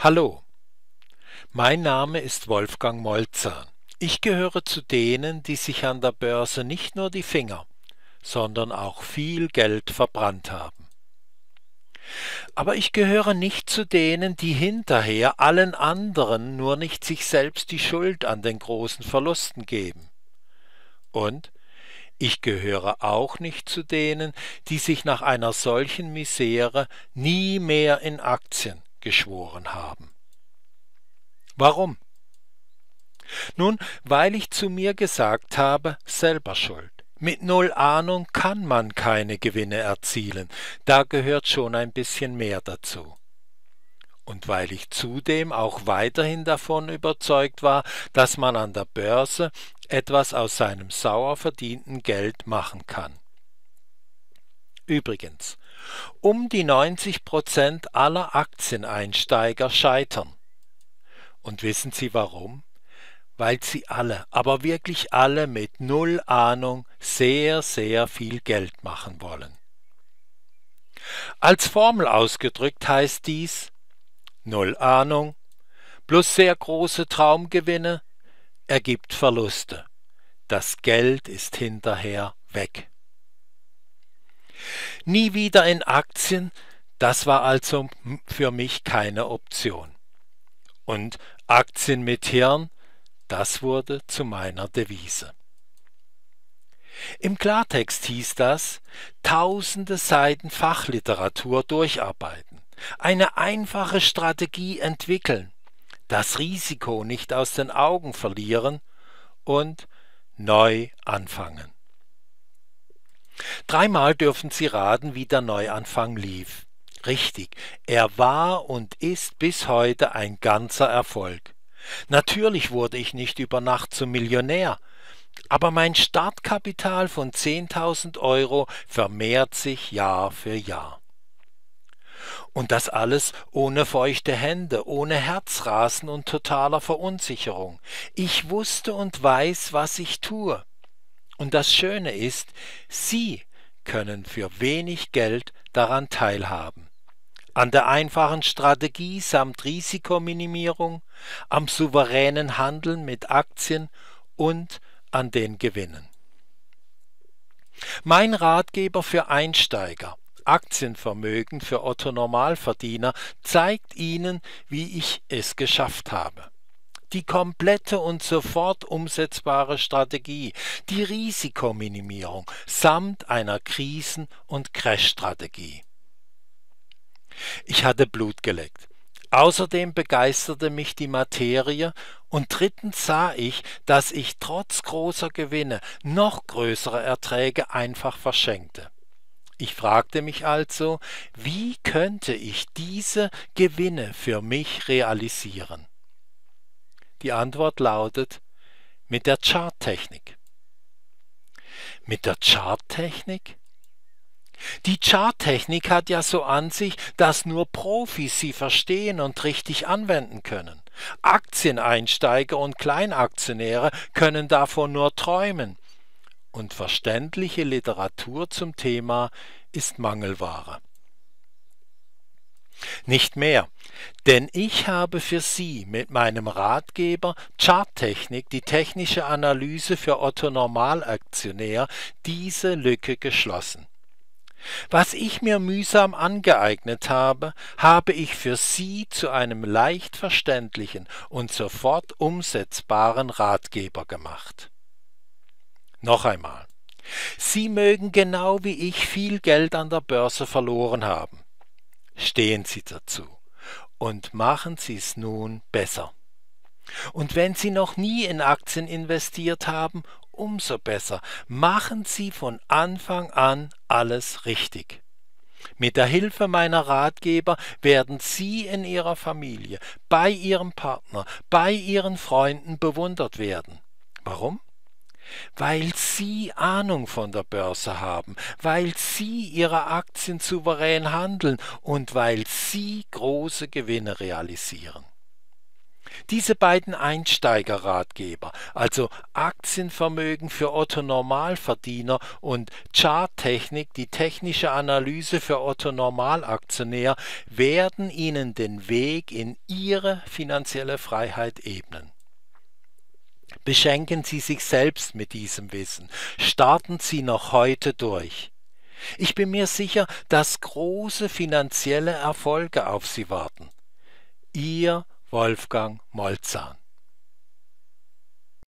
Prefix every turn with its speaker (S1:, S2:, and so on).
S1: Hallo, mein Name ist Wolfgang Molzer. Ich gehöre zu denen, die sich an der Börse nicht nur die Finger, sondern auch viel Geld verbrannt haben. Aber ich gehöre nicht zu denen, die hinterher allen anderen nur nicht sich selbst die Schuld an den großen Verlusten geben. Und ich gehöre auch nicht zu denen, die sich nach einer solchen Misere nie mehr in Aktien, geschworen haben. Warum? Nun, weil ich zu mir gesagt habe, selber schuld. Mit null Ahnung kann man keine Gewinne erzielen, da gehört schon ein bisschen mehr dazu. Und weil ich zudem auch weiterhin davon überzeugt war, dass man an der Börse etwas aus seinem sauer verdienten Geld machen kann. Übrigens, um die 90 Prozent aller Aktieneinsteiger scheitern. Und wissen Sie warum? Weil sie alle, aber wirklich alle mit null Ahnung sehr, sehr viel Geld machen wollen. Als Formel ausgedrückt heißt dies null Ahnung plus sehr große Traumgewinne ergibt Verluste. Das Geld ist hinterher weg. Nie wieder in Aktien, das war also für mich keine Option. Und Aktien mit Hirn, das wurde zu meiner Devise. Im Klartext hieß das tausende Seiten Fachliteratur durcharbeiten, eine einfache Strategie entwickeln, das Risiko nicht aus den Augen verlieren und neu anfangen. Dreimal dürfen Sie raten, wie der Neuanfang lief. Richtig, er war und ist bis heute ein ganzer Erfolg. Natürlich wurde ich nicht über Nacht zum Millionär, aber mein Startkapital von 10.000 Euro vermehrt sich Jahr für Jahr. Und das alles ohne feuchte Hände, ohne Herzrasen und totaler Verunsicherung. Ich wusste und weiß, was ich tue. Und das Schöne ist, Sie können für wenig Geld daran teilhaben. An der einfachen Strategie samt Risikominimierung, am souveränen Handeln mit Aktien und an den Gewinnen. Mein Ratgeber für Einsteiger, Aktienvermögen für Otto Normalverdiener zeigt Ihnen, wie ich es geschafft habe die komplette und sofort umsetzbare Strategie, die Risikominimierung samt einer Krisen- und Crash-Strategie. Ich hatte Blut geleckt. Außerdem begeisterte mich die Materie und drittens sah ich, dass ich trotz großer Gewinne noch größere Erträge einfach verschenkte. Ich fragte mich also, wie könnte ich diese Gewinne für mich realisieren? Die Antwort lautet mit der Charttechnik. Mit der Charttechnik? Die Charttechnik hat ja so an sich, dass nur Profis sie verstehen und richtig anwenden können. Aktieneinsteiger und Kleinaktionäre können davon nur träumen. Und verständliche Literatur zum Thema ist Mangelware. Nicht mehr, denn ich habe für Sie mit meinem Ratgeber Charttechnik die technische Analyse für Otto Normalaktionär diese Lücke geschlossen. Was ich mir mühsam angeeignet habe, habe ich für Sie zu einem leicht verständlichen und sofort umsetzbaren Ratgeber gemacht. Noch einmal. Sie mögen genau wie ich viel Geld an der Börse verloren haben stehen Sie dazu und machen Sie es nun besser. Und wenn Sie noch nie in Aktien investiert haben, umso besser. Machen Sie von Anfang an alles richtig. Mit der Hilfe meiner Ratgeber werden Sie in Ihrer Familie, bei Ihrem Partner, bei Ihren Freunden bewundert werden. Warum? weil Sie Ahnung von der Börse haben, weil Sie Ihre Aktien souverän handeln und weil Sie große Gewinne realisieren. Diese beiden Einsteigerratgeber, also Aktienvermögen für Otto Normalverdiener und Charttechnik, die technische Analyse für Otto Normalaktionär, werden Ihnen den Weg in Ihre finanzielle Freiheit ebnen. Beschenken Sie sich selbst mit diesem Wissen. Starten Sie noch heute durch. Ich bin mir sicher, dass große finanzielle Erfolge auf Sie warten. Ihr Wolfgang Molzahn